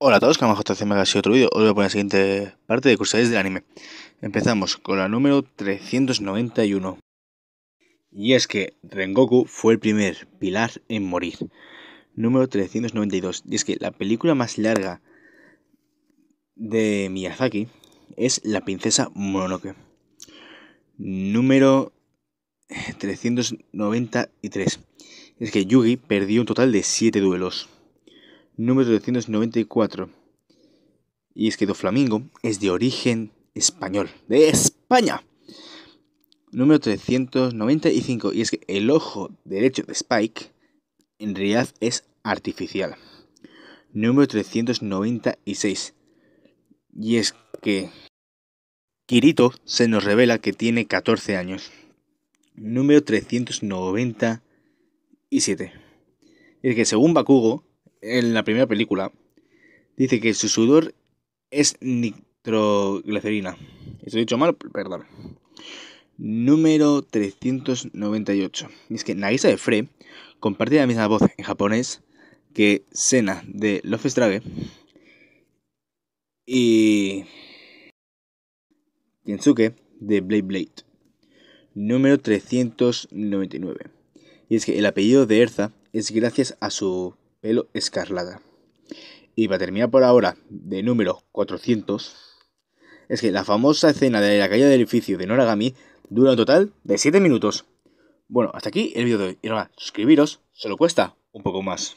Hola a todos, que JC ha sido otro vídeo. Hoy voy a poner la siguiente parte de Cursales del anime. Empezamos con la número 391. Y es que Rengoku fue el primer pilar en morir. Número 392. Y es que la película más larga de Miyazaki es La princesa Mononoke. Número 393. Y es que Yugi perdió un total de 7 duelos número 394 Y es que Do Flamingo es de origen español, de España. Número 395. Y es que el ojo derecho de Spike en realidad es artificial. Número 396. Y es que Kirito se nos revela que tiene 14 años. Número 397. Y es que según Bakugo, en la primera película, dice que su sudor es nitroglicerina. Estoy he dicho mal, perdón. Número 398. Y es que Nagisa de Fre comparte la misma voz en japonés que Sena de Love Strage y Kensuke de Blade Blade. Número 399. Y es que el apellido de Erza es gracias a su pelo Y para terminar por ahora, de número 400, es que la famosa escena de la caída del edificio de Noragami dura un total de 7 minutos. Bueno, hasta aquí el vídeo de hoy. Y nada, suscribiros, solo cuesta un poco más.